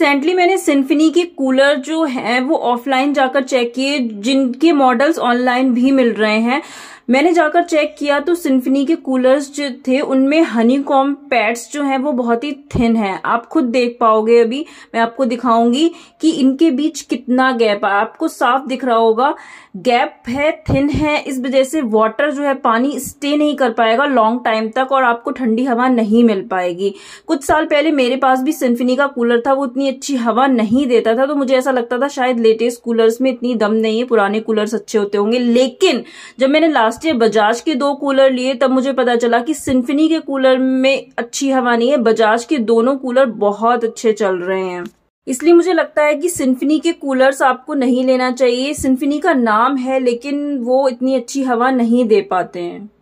recently मैंने symphony के cooler जो है वो ऑफलाइन जाकर चेक किए जिनके मॉडल्स ऑनलाइन भी मिल रहे हैं मैंने जाकर चेक किया तो सिंफनी के कूलर्स जो थे उनमें हनी कॉम पैड्स जो हैं वो बहुत ही थिन हैं आप खुद देख पाओगे अभी मैं आपको दिखाऊंगी कि इनके बीच कितना गैप है आपको साफ दिख रहा होगा गैप है थिन है इस वजह से वाटर जो है पानी स्टे नहीं कर पाएगा लॉन्ग टाइम तक और आपको ठंडी हवा नहीं मिल पाएगी कुछ साल पहले मेरे पास भी सिंफनी का कूलर था वो इतनी अच्छी हवा नहीं देता था तो मुझे ऐसा लगता था शायद लेटेस्ट कूलर्स में इतनी दम नहीं है पुराने कूलर्स अच्छे होते होंगे लेकिन जब मैंने लास्ट लास्ट डे बजाज के दो कूलर लिए तब मुझे पता चला कि सिंफनी के कूलर में अच्छी हवा नहीं है बजाज के दोनों कूलर बहुत अच्छे चल रहे हैं इसलिए मुझे लगता है कि सिंफनी के कूलर्स आपको नहीं लेना चाहिए सिंफनी का नाम है लेकिन वो इतनी अच्छी हवा नहीं दे पाते हैं